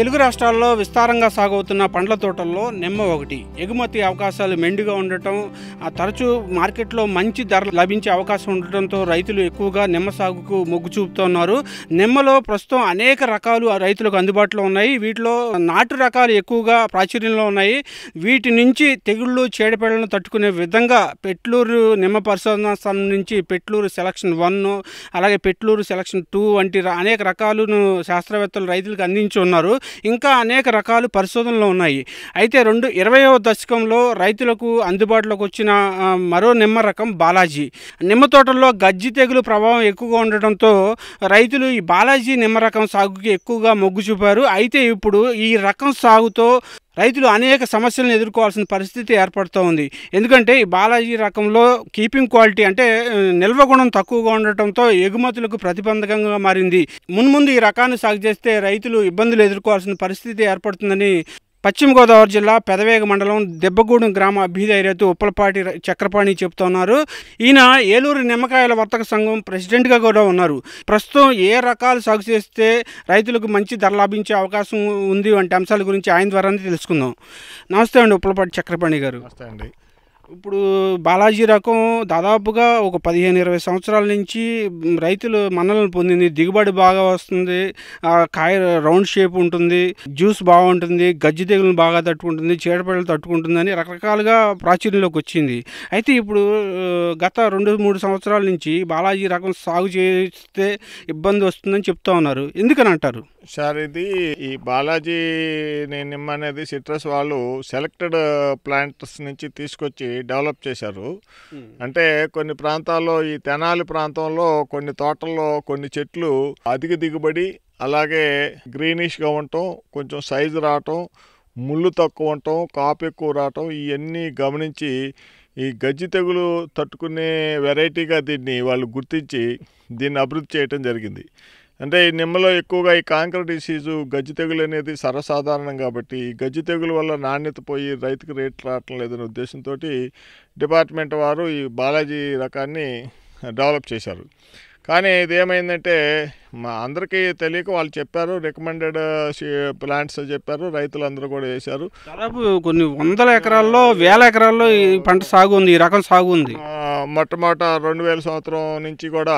తెలుగు రాష్ట్రాల్లో విస్తారంగా సాగవుతున్న పండ్ల తోటల్లో నిమ్మ ఒకటి ఎగుమతి అవకాశాలు మెండుగా ఉండటం తరచూ మార్కెట్లో మంచి ధర లభించే అవకాశం ఉండటంతో రైతులు ఎక్కువగా నిమ్మ సాగుకు మొగ్గు చూపుతున్నారు నిమ్మలో ప్రస్తుతం అనేక రకాలు రైతులకు అందుబాటులో ఉన్నాయి వీటిలో నాటు రకాలు ఎక్కువగా ప్రాచుర్యంలో ఉన్నాయి వీటి నుంచి తెగుళ్ళు చీడపీడలను తట్టుకునే విధంగా పెట్లూరు నిమ్మ పరిశోధనా స్థలం నుంచి పెట్లూరు సెలక్షన్ వన్ అలాగే పెట్లూరు సెలక్షన్ టూ వంటి అనేక రకాలను శాస్త్రవేత్తలు రైతులకు అందించి ఉన్నారు ఇంకా అనేక రకాలు పరిశోధనలు ఉన్నాయి అయితే రెండు ఇరవయవ దశకంలో రైతులకు అందుబాటులోకి వచ్చిన మరో నిమ్మ రకం బాలాజీ నిమ్మ తోటల్లో గజ్జి తెగులు ప్రభావం ఎక్కువగా ఉండటంతో రైతులు ఈ బాలాజీ నిమ్మ రకం సాగుకి ఎక్కువగా మొగ్గు చూపారు అయితే ఇప్పుడు ఈ రకం సాగుతో రైతులు అనేక సమస్యలను ఎదుర్కోవాల్సిన పరిస్థితి ఏర్పడుతూ ఉంది ఎందుకంటే ఈ బాలాజీ రకంలో కీపింగ్ క్వాలిటీ అంటే నిల్వ గుణం తక్కువగా ఉండటంతో ఎగుమతులకు ప్రతిబంధకంగా మారింది మున్ముందు ఈ రకాన్ని సాగు చేస్తే రైతులు ఇబ్బందులు ఎదుర్కోవాల్సిన పరిస్థితి ఏర్పడుతుందని పశ్చిమ గోదావరి జిల్లా పెదవేగ మండలం దెబ్బగూడెం గ్రామ అభ్యుదయ రైతు ఉప్పలపాటి చక్రపాణి చెబుతున్నారు ఈయన ఏలూరు నిమ్మకాయల వర్తక సంఘం ప్రెసిడెంట్గా కూడా ఉన్నారు ప్రస్తుతం ఏ రకాలు సాగు చేస్తే రైతులకు మంచి ధర లభించే అవకాశం ఉంది వంటి అంశాల గురించి ఆయన ద్వారానే తెలుసుకుందాం నమస్తే అండి ఉప్పలపాటి చక్రపాణి గారు నమస్తే అండి ఇప్పుడు బాలాజీ రకం దాదాపుగా ఒక పదిహేను ఇరవై సంవత్సరాల నుంచి రైతులు మన్నలను పొందింది దిగుబడి బాగా వస్తుంది కాయ రౌండ్ షేప్ ఉంటుంది జ్యూస్ బాగుంటుంది గజ్జి తెగులను బాగా తట్టుకుంటుంది చీడపడలు తట్టుకుంటుందని రకరకాలుగా ప్రాచుర్యంలోకి వచ్చింది అయితే ఇప్పుడు గత రెండు మూడు సంవత్సరాల నుంచి బాలాజీ రకం సాగు చేస్తే ఇబ్బంది వస్తుందని చెప్తా ఉన్నారు ఎందుకని అంటారు సార్ ఇది ఈ బాలాజీ నిమ్మ అనేది సిట్రస్ వాళ్ళు సెలెక్టెడ్ ప్లాంట్స్ నుంచి తీసుకొచ్చి డెవలప్ చేశారు అంటే కొన్ని ప్రాంతాల్లో ఈ తెనాలి ప్రాంతంలో కొన్ని తోటల్లో కొన్ని చెట్లు అధిక దిగుబడి అలాగే గ్రీనిష్గా ఉండటం కొంచెం సైజు రావటం ముళ్ళు తక్కువ ఉండటం కాపు ఎక్కువ రావటం ఇవన్నీ గమనించి ఈ గజ్జి తెగులు తట్టుకునే వెరైటీగా దీన్ని వాళ్ళు గుర్తించి దీన్ని అభివృద్ధి చేయటం జరిగింది అంటే ఈ నిమ్మలో ఎక్కువగా ఈ కాంక్రీట్ డిసీజు గజ్జి తెగులు అనేది సర్వసాధారణం కాబట్టి ఈ గజ్జి తెగులు వల్ల నాణ్యత పోయి రైతుకు రేట్లు రావటం లేదనే ఉద్దేశంతో డిపార్ట్మెంట్ వారు ఈ బాలాజీ రకాన్ని డెవలప్ చేశారు కానీ ఇదేమైందంటే మా అందరికీ తెలియక వాళ్ళు చెప్పారు రికమెండెడ్ ప్లాంట్స్ చెప్పారు రైతులందరూ కూడా వేశారు దాదాపు కొన్ని వందల ఎకరాల్లో వేల ఎకరాల్లో ఈ పంట సాగు ఉంది ఈ రకం సాగు ఉంది మొట్టమొదట రెండు వేల సంవత్సరం నుంచి కూడా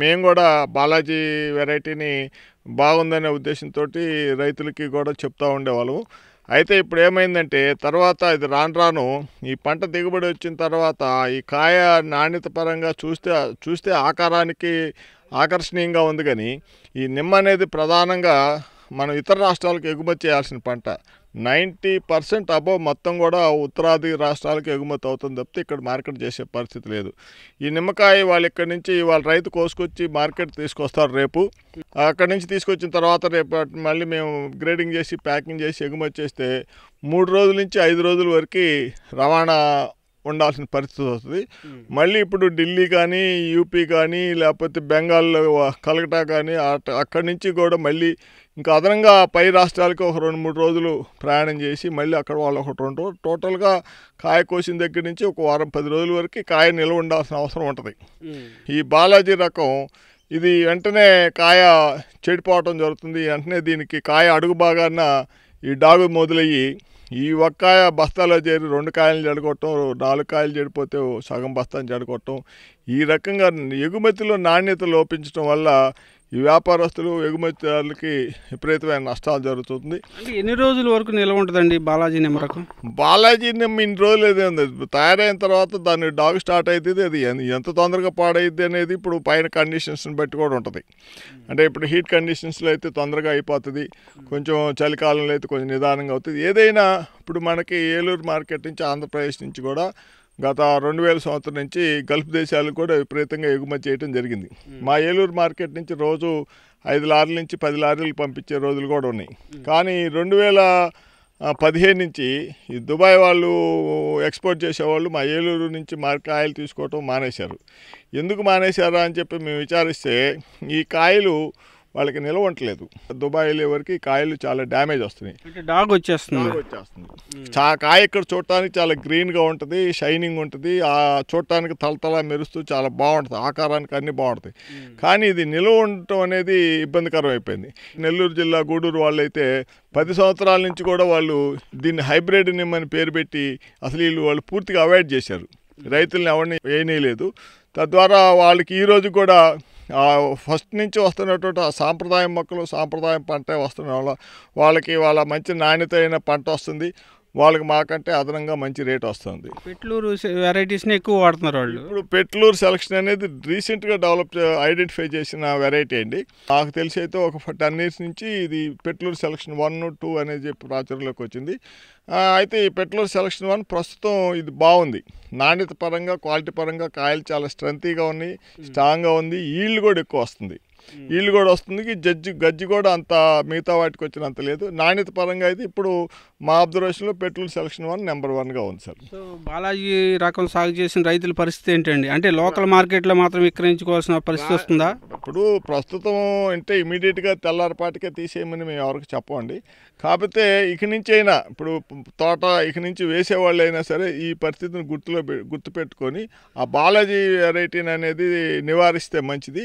మేము కూడా బాలాజీ వెరైటీని బాగుందనే ఉద్దేశంతో రైతులకి కూడా చెప్తూ ఉండేవాళ్ళు అయితే ఇప్పుడు ఏమైందంటే తర్వాత ఇది రాను రాను ఈ పంట దిగుబడి వచ్చిన తర్వాత ఈ కాయ నాణ్యత పరంగా చూస్తే చూస్తే ఆకారానికి ఆకర్షణీయంగా ఉంది కానీ ఈ నిమ్మ అనేది ప్రధానంగా మనం ఇతర రాష్ట్రాలకు ఎగుమతి చేయాల్సిన పంట నైంటీ పర్సెంట్ అబవ్ మొత్తం కూడా ఉత్తరాది రాష్ట్రాలకు ఎగుమతి అవుతుంది తప్పితే ఇక్కడ మార్కెట్ చేసే పరిస్థితి లేదు ఈ నిమ్మకాయ వాళ్ళు ఇక్కడ నుంచి వాళ్ళ రైతు కోసుకొచ్చి మార్కెట్ తీసుకొస్తారు రేపు అక్కడి నుంచి తీసుకొచ్చిన తర్వాత రేపు మళ్ళీ మేము గ్రేడింగ్ చేసి ప్యాకింగ్ చేసి ఎగుమతి చేస్తే మూడు రోజుల నుంచి ఐదు రోజుల వరకు రవాణా ఉండాల్సిన పరిస్థితి వస్తుంది మళ్ళీ ఇప్పుడు ఢిల్లీ కానీ యూపీ కానీ లేకపోతే బెంగాల్ కలకటా కానీ అక్కడి నుంచి కూడా మళ్ళీ ఇంకా అదనంగా పై రాష్ట్రాలకు ఒక రెండు మూడు రోజులు ప్రయాణం చేసి మళ్ళీ అక్కడ వాళ్ళు ఒకటి రెండు టోటల్గా కాయ కోసిన దగ్గర నుంచి ఒక వారం పది రోజుల వరకు కాయ నిల్వ ఉండాల్సిన అవసరం ఉంటుంది ఈ బాలాజీ రకం ఇది వెంటనే కాయ చెడిపోవటం జరుగుతుంది వెంటనే దీనికి కాయ అడుగు భాగాన ఈ డాగు మొదలయ్యి ఈ ఒక్కాయ బస్తాలో చేరి రెండు కాయలు జడగొట్టడం నాలుగు కాయలు చెడిపోతే సగం బస్తాను జడగొట్టడం ఈ రకంగా ఎగుమతిలో నాణ్యత లోపించడం వల్ల ఈ వ్యాపారస్తులు ఎగుమతిదారులకి విపరీతమైన నష్టాలు జరుగుతుంది ఎన్ని రోజుల వరకు నిల్వ ఉంటుందండి బాలాజీ నిమ్మరకు బాలాజీ నిమ్మ ఇన్ని రోజులు ఏదే ఉంది తయారైన తర్వాత దాని డాగ్ స్టార్ట్ అవుతుంది అది ఎంత తొందరగా పాడైద్ది అనేది ఇప్పుడు పైన కండిషన్స్ని బట్టి కూడా ఉంటుంది అంటే ఇప్పుడు హీట్ కండిషన్స్లో అయితే తొందరగా అయిపోతుంది కొంచెం చలికాలంలో అయితే కొంచెం నిదానంగా అవుతుంది ఏదైనా ఇప్పుడు మనకి ఏలూరు మార్కెట్ నుంచి ఆంధ్రప్రదేశ్ నుంచి కూడా గత రెండు వేల సంవత్సరం నుంచి గల్ఫ్ దేశాలకు కూడా విపరీతంగా ఎగుమతి చేయడం జరిగింది మా ఏలూరు మార్కెట్ నుంచి రోజు ఐదు లారీల నుంచి పది లారీలు పంపించే రోజులు కూడా ఉన్నాయి కానీ రెండు వేల పదిహేను నుంచి ఈ దుబాయ్ వాళ్ళు ఎక్స్పోర్ట్ చేసేవాళ్ళు మా ఏలూరు నుంచి మా కాయలు తీసుకోవటం మానేశారు ఎందుకు మానేశారా అని చెప్పి మేము విచారిస్తే ఈ కాయలు వాళ్ళకి నిలవంటలేదు దుబాయ్ వెళ్ళే వరకు కాయలు చాలా డ్యామేజ్ వస్తున్నాయి డాగ్ వచ్చేస్తుంది వచ్చేస్తుంది చా కాయ ఇక్కడ చూడటానికి చాలా గ్రీన్గా ఉంటుంది షైనింగ్ ఉంటుంది ఆ చూడటానికి తలతల మెరుస్తూ చాలా బాగుంటుంది ఆకారానికి అన్నీ బాగుంటాయి కానీ ఇది నిలువ ఉండటం అనేది ఇబ్బందికరం అయిపోయింది నెల్లూరు జిల్లా గూడూరు వాళ్ళైతే పది సంవత్సరాల నుంచి కూడా వాళ్ళు దీన్ని హైబ్రిడ్ నిమ్మని పేరు పెట్టి అసలు వీళ్ళు వాళ్ళు పూర్తిగా అవాయిడ్ చేశారు రైతులను ఎవరిని లేదు తద్వారా వాళ్ళకి ఈరోజు కూడా ఫస్ట్ నుంచి వస్తున్నటువంటి ఆ సాంప్రదాయం మొక్కలు సాంప్రదాయం పంటే వస్తున్న వాళ్ళకి వాళ్ళ మంచి నాణ్యత అయిన పంట వస్తుంది వాళ్ళకి మాకంటే అదనంగా మంచి రేట్ వస్తుంది పెట్లూరు వెరైటీస్ని ఎక్కువ వాడుతున్నారు వాళ్ళు ఇప్పుడు పెట్లూరు సెలక్షన్ అనేది రీసెంట్గా డెవలప్ ఐడెంటిఫై చేసిన వెరైటీ అండి నాకు తెలిసి అయితే ఒక టెన్ ఇయర్స్ నుంచి ఇది పెట్లూరు సెలక్షన్ వన్ టూ అనేది చెప్పి ప్రాచుర్యంలోకి వచ్చింది అయితే ఈ పెట్లూరు సెలక్షన్ వన్ ప్రస్తుతం ఇది బాగుంది నాణ్యత పరంగా క్వాలిటీ పరంగా కాయలు చాలా స్ట్రెంతీగా ఉన్నాయి స్ట్రాంగ్గా ఉంది ఈల్డ్ కూడా ఎక్కువ వస్తుంది వీళ్ళు కూడా వస్తుంది జడ్జి గజ్జి కూడా అంత మిగతా వాటికి వచ్చినంత లేదు నాణ్యత పరంగా అయితే ఇప్పుడు మా అబ్జర్వేషన్లో పెట్రోల్ సెలక్షన్ వన్ నెంబర్ వన్గా ఉంది సార్ బాలాజీ రకం సాగు చేసిన రైతుల పరిస్థితి ఏంటండి అంటే లోకల్ మార్కెట్లో మాత్రం విక్రయించుకోవాల్సిన పరిస్థితి వస్తుందా ఇప్పుడు ప్రస్తుతం అంటే ఇమీడియట్గా తెల్లారిపాటికే తీసేయమని మేము ఎవరికి చెప్పండి కాకపోతే ఇక నుంచి అయినా ఇప్పుడు తోట ఇక నుంచి వేసేవాళ్ళు అయినా సరే ఈ పరిస్థితిని గుర్తులో గుర్తుపెట్టుకొని ఆ బాలాజీ వెరైటీని అనేది నివారిస్తే మంచిది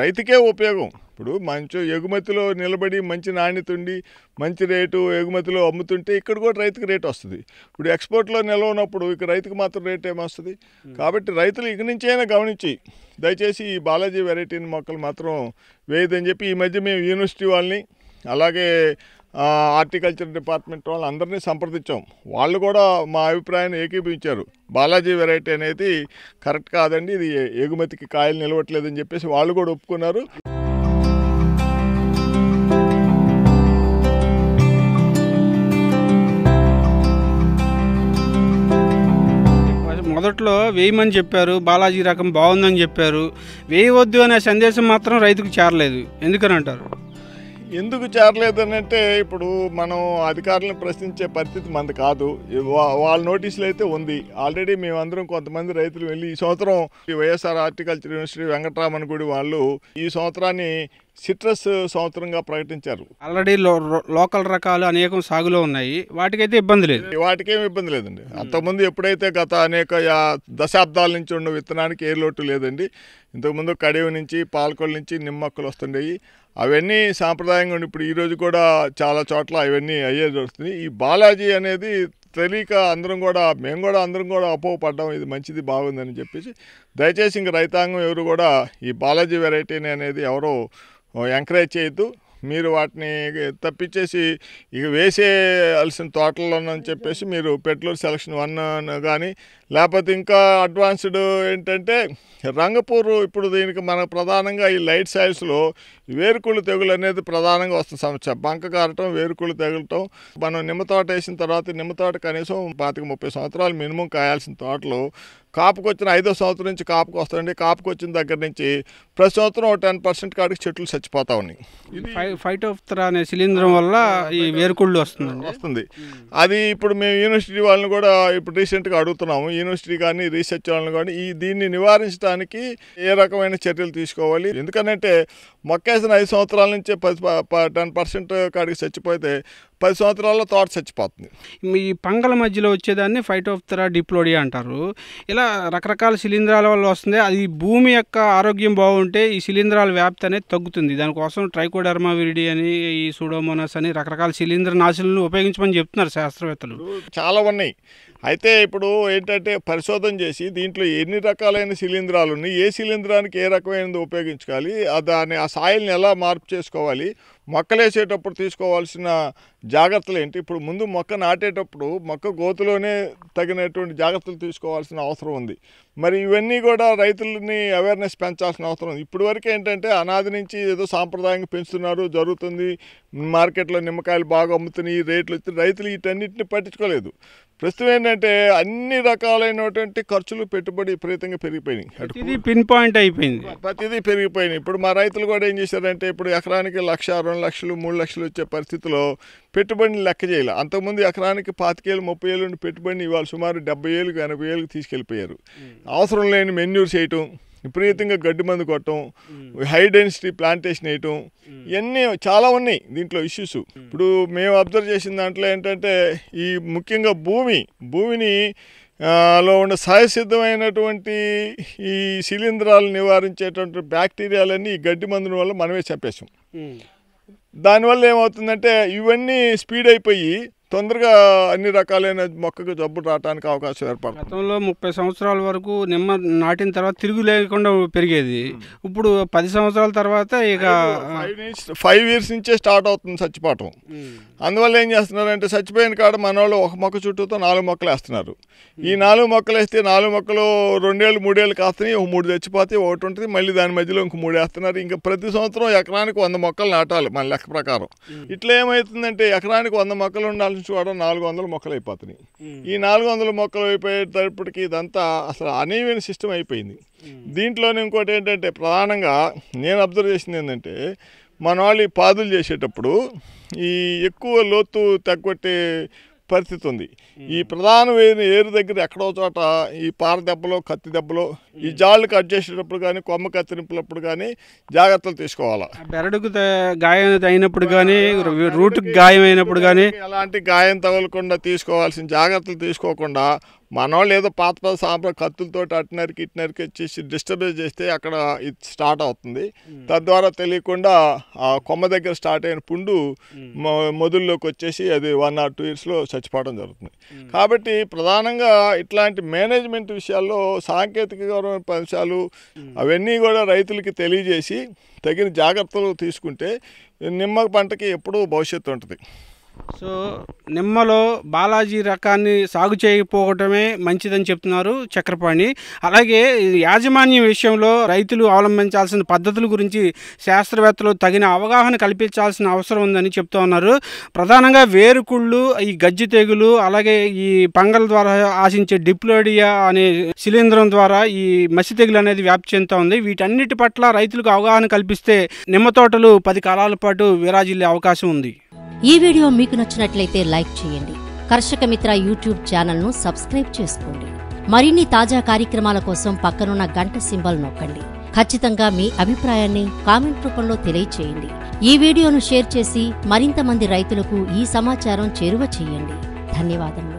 రైతుకే ఉపయోగం ఇప్పుడు మంచి ఎగుమతిలో నిలబడి మంచి నాణ్యత ఉండి మంచి రేటు ఎగుమతిలో అమ్ముతుంటే ఇక్కడ కూడా రైతుకి రేటు వస్తుంది ఇప్పుడు ఎక్స్పోర్ట్లో ఉన్నప్పుడు ఇక రైతుకు మాత్రం రేట్ ఏమొస్తుంది కాబట్టి రైతులు ఇక నుంచైనా గమనించి దయచేసి ఈ బాలాజీ వెరైటీని మొక్కలు మాత్రం వేయదని చెప్పి ఈ మధ్య మేము యూనివర్సిటీ వాళ్ళని అలాగే హార్టికల్చర్ డిపార్ట్మెంట్ వాళ్ళు అందరినీ సంప్రదించాం వాళ్ళు కూడా మా అభిప్రాయాన్ని ఏకీపించారు బాలాజీ వెరైటీ అనేది కరెక్ట్ కాదండి ఇది ఎగుమతికి కాయలు నిలవట్లేదని చెప్పేసి వాళ్ళు కూడా ఒప్పుకున్నారు మొదట్లో వేయమని చెప్పారు బాలాజీ రకం బాగుందని చెప్పారు వేయవద్దు అనే సందేశం మాత్రం రైతుకు చేరలేదు ఎందుకని అంటారు ఎందుకు అంటే ఇప్పుడు మనం అధికారులను ప్రశ్నించే పరిస్థితి మనది కాదు వాళ్ళ నోటీసులు అయితే ఉంది ఆల్రెడీ మేమందరం కొంతమంది రైతులు వెళ్ళి ఈ సంవత్సరం వైఎస్ఆర్ హార్టికల్చర్ యూనివర్సిటీ వెంకటరామన్ గుడి వాళ్ళు ఈ సంవత్సరాన్ని సిట్రస్ సంవత్సరంగా ప్రకటించారు ఆల్రెడీ లోకల్ రకాలు అనేక సాగులో ఉన్నాయి వాటికైతే ఇబ్బంది లేదు వాటికేం ఇబ్బంది లేదండి అంతకుముందు ఎప్పుడైతే గత అనేక దశాబ్దాల నుంచి ఉన్న విత్తనానికి ఏ లోటు లేదండి ఇంతకుముందు కడివి నుంచి పాలకొల నుంచి నిమ్మక్కలు వస్తుండేవి అవన్నీ సాంప్రదాయంగా ఇప్పుడు ఈరోజు కూడా చాలా చోట్ల అవన్నీ అయ్యే జరుగుతుంది ఈ బాలాజీ అనేది తెలియక అందరం కూడా మేము కూడా అందరం కూడా అపోహపడ్డాం ఇది మంచిది బాగుందని చెప్పేసి దయచేసి ఇంక రైతాంగం ఎవరు కూడా ఈ బాలాజీ వెరైటీని అనేది ఎవరో ఎంకరేజ్ చేయొద్దు మీరు వాటిని తప్పించేసి ఇక వేసేయాల్సిన తోటల్లోనని చెప్పేసి మీరు పెట్రోల్ సెలక్షన్ వన్ కానీ లేకపోతే ఇంకా అడ్వాన్స్డ్ ఏంటంటే రంగపూర్ ఇప్పుడు దీనికి మన ప్రధానంగా ఈ లైట్ సైల్స్లో వేరుకుళ్ళు తెగులు అనేది ప్రధానంగా వస్తున్న సమస్య బంక కారటం వేరుకుళ్ళు తెగులటం మనం నిమ్మ తోట వేసిన తర్వాత నిమ్మ తోట కనీసం పాతిక ముప్పై సంవత్సరాలు మినిమం కాయాల్సిన తోటలు కాపుకొచ్చిన వచ్చిన ఐదో సంవత్సరం నుంచి కాపుకు వస్తాయండి కాపుకు వచ్చిన దగ్గర నుంచి ప్రతి సంవత్సరం ఒక టెన్ పర్సెంట్ కాడికి చెట్లు చచ్చిపోతా ఉన్నాయి ఫైటోఫ్తరా అనే శిలీంద్రం వల్ల ఈ వేరుకుళ్ళు వస్తుంది వస్తుంది అది ఇప్పుడు మేము యూనివర్సిటీ వాళ్ళని కూడా ఇప్పుడు రీసెంట్గా అడుగుతున్నాము యూనివర్సిటీ కానీ రీసెర్చ్ వాళ్ళని కానీ ఈ దీన్ని నివారించడానికి ఏ రకమైన చర్యలు తీసుకోవాలి ఎందుకంటే మొక్కేసిన ఐదు సంవత్సరాల నుంచి పది టెన్ పర్సెంట్ కాడికి చచ్చిపోతే పది సంవత్సరాల్లో తోట చచ్చిపోతుంది ఈ పంగల మధ్యలో వచ్చేదాన్ని ఫైటోప్తరా డిప్లోడియా అంటారు ఇలా రకరకాల శిలీంధ్రాల వల్ల వస్తుంది అది భూమి యొక్క ఆరోగ్యం బాగుంటే ఈ శిలీంధ్రాల వ్యాప్తి అనేది తగ్గుతుంది దానికోసం ట్రైకోడర్మా విరిడి అని ఈ సూడోమోనస్ అని రకరకాల శిలీంధ్ర నాశులను ఉపయోగించమని చెప్తున్నారు శాస్త్రవేత్తలు చాలా ఉన్నాయి అయితే ఇప్పుడు ఏంటంటే పరిశోధన చేసి దీంట్లో ఎన్ని రకాలైన శిలీంధ్రాలు ఉన్నాయి ఏ శిలీంధ్రానికి ఏ రకమైనది ఉపయోగించుకోవాలి దాని ఆ సాయిల్ని ఎలా మార్పు చేసుకోవాలి మొక్కలేసేటప్పుడు తీసుకోవాల్సిన జాగ్రత్తలు ఏంటి ఇప్పుడు ముందు మొక్క నాటేటప్పుడు మొక్క గోతులోనే తగినటువంటి జాగ్రత్తలు తీసుకోవాల్సిన అవసరం ఉంది మరి ఇవన్నీ కూడా రైతులని అవేర్నెస్ పెంచాల్సిన అవసరం ఇప్పటి వరకు ఏంటంటే అనాది నుంచి ఏదో సాంప్రదాయంగా పెంచుతున్నారు జరుగుతుంది మార్కెట్లో నిమ్మకాయలు బాగా అమ్ముతున్నాయి రేట్లు వచ్చి రైతులు వీటన్నిటిని పట్టించుకోలేదు ప్రస్తుతం ఏంటంటే అన్ని రకాలైనటువంటి ఖర్చులు పెట్టుబడి విపరీతంగా పెరిగిపోయినాయి ఇది పిన్ పాయింట్ అయిపోయింది ప్రతిదీ పెరిగిపోయినాయి ఇప్పుడు మా రైతులు కూడా ఏం చేశారంటే ఇప్పుడు ఎకరానికి లక్ష రెండు లక్షలు మూడు లక్షలు వచ్చే పరిస్థితిలో పెట్టుబడిని లెక్క చేయాలి అంతకుముందు ఎకరానికి పాతికేళ్ళు ముప్పై ఏళ్ళు పెట్టుబడిని ఇవాళ సుమారు డెబ్బై ఏళ్ళకి ఎనభై ఏళ్ళకి తీసుకెళ్ళిపోయారు అవసరం లేని మెన్యూర్ చేయటం విపరీతంగా గడ్డి మందు కొట్టడం హై డెన్సిటీ ప్లాంటేషన్ వేయటం ఇవన్నీ చాలా ఉన్నాయి దీంట్లో ఇష్యూస్ ఇప్పుడు మేము అబ్జర్వ్ చేసిన దాంట్లో ఏంటంటే ఈ ముఖ్యంగా భూమి భూమిని లో ఉన్న సహజసిద్ధమైనటువంటి ఈ శిలీంధ్రాలు నివారించేటువంటి బ్యాక్టీరియాలన్నీ ఈ గడ్డి మందుల వల్ల మనమే చెప్పేసాం దానివల్ల ఏమవుతుందంటే ఇవన్నీ స్పీడ్ అయిపోయి తొందరగా అన్ని రకాలైన మొక్కకు జబ్బు రావడానికి అవకాశం ఏర్పడదు గతంలో ముప్పై సంవత్సరాల వరకు నిమ్మ నాటిన తర్వాత తిరుగు లేకుండా పెరిగేది ఇప్పుడు పది సంవత్సరాల తర్వాత ఇక ఫైవ్ ఇయర్స్ నుంచే స్టార్ట్ అవుతుంది చచ్చిపోవటం అందువల్ల ఏం చేస్తున్నారంటే చచ్చిపోయిన కాడ మన వాళ్ళు ఒక మొక్క చుట్టూతో నాలుగు మొక్కలు వేస్తున్నారు ఈ నాలుగు మొక్కలు వేస్తే నాలుగు మొక్కలు రెండేళ్ళు మూడేళ్ళు కాస్తున్నాయి ఒక మూడు తెచ్చిపోతే ఒకటి ఉంటుంది మళ్ళీ దాని మధ్యలో ఇంక మూడు వేస్తున్నారు ఇంకా ప్రతి సంవత్సరం ఎకరానికి వంద మొక్కలు నాటాలి మన లెక్క ప్రకారం ఇట్లా ఏమవుతుందంటే ఎకరానికి వంద మొక్కలు ఉండాలి చూడ నాలుగు వందల మొక్కలు అయిపోతున్నాయి ఈ నాలుగు వందల మొక్కలు అయిపోయేటప్పటికి ఇదంతా అసలు అనేవైన సిస్టమ్ అయిపోయింది దీంట్లోనే ఇంకోటి ఏంటంటే ప్రధానంగా నేను అబ్జర్వ్ చేసింది ఏంటంటే మన వాళ్ళు ఈ పాదులు చేసేటప్పుడు ఈ ఎక్కువ లోతు తగ్గొట్టే పరిస్థితి ఉంది ఈ ప్రధాన ఏరు దగ్గర ఎక్కడో చోట ఈ పార దెబ్బలో కత్తి దెబ్బలో ఈ జాళ్ళు కట్ చేసేటప్పుడు కానీ కొమ్మ కత్తిరింపులప్పుడు కానీ జాగ్రత్తలు తీసుకోవాలి బెరడుకు గాయం అయినప్పుడు కానీ రూట్కి గాయం అయినప్పుడు కానీ ఎలాంటి గాయం తగలకుండా తీసుకోవాల్సిన జాగ్రత్తలు తీసుకోకుండా మనోళ్ళు ఏదో పాత పాత సాంప్ర కత్తులతో అట్నరికి ఇట్నరికి వచ్చేసి డిస్టర్బెన్స్ చేస్తే అక్కడ ఇది స్టార్ట్ అవుతుంది తద్వారా తెలియకుండా ఆ కొమ్మ దగ్గర స్టార్ట్ అయిన పుండు మొదల్లోకి వచ్చేసి అది వన్ ఆర్ టూ ఇయర్స్లో చచ్చిపోవడం జరుగుతుంది కాబట్టి ప్రధానంగా ఇట్లాంటి మేనేజ్మెంట్ విషయాల్లో సాంకేతిక అంశాలు అవన్నీ కూడా రైతులకి తెలియజేసి తగిన జాగ్రత్తలు తీసుకుంటే నిమ్మ పంటకి ఎప్పుడూ భవిష్యత్తు ఉంటుంది సో నిమ్మలో బాలాజీ రకాన్ని సాగు చేయకపోవటమే మంచిదని చెప్తున్నారు చక్రపాణి అలాగే యాజమాన్యం విషయంలో రైతులు అవలంబించాల్సిన పద్ధతుల గురించి శాస్త్రవేత్తలు తగిన అవగాహన కల్పించాల్సిన అవసరం ఉందని చెప్తూ ఉన్నారు ప్రధానంగా వేరుకుళ్ళు ఈ గజ్జి తెగులు అలాగే ఈ పంగల ద్వారా ఆశించే డిప్లోడియా అనే శిలీంధ్రం ద్వారా ఈ మసి తెగులు అనేది వ్యాప్తి చెందుతూ ఉంది వీటన్నిటి పట్ల రైతులకు అవగాహన కల్పిస్తే నిమ్మ తోటలు పది కాలాల పాటు విరాజిల్లే అవకాశం ఉంది ఈ వీడియో మీకు నచ్చినట్లయితే లైక్ చేయండి కర్షక మిత్ర యూట్యూబ్ ఛానల్ను సబ్స్క్రైబ్ చేసుకోండి మరిన్ని తాజా కార్యక్రమాల కోసం పక్కనున్న గంట సింబల్ నొక్కండి ఖచ్చితంగా మీ అభిప్రాయాన్ని కామెంట్ రూపంలో తెలియచేయండి ఈ వీడియోను షేర్ చేసి మరింత మంది రైతులకు ఈ సమాచారం చేరువ చేయండి ధన్యవాదములు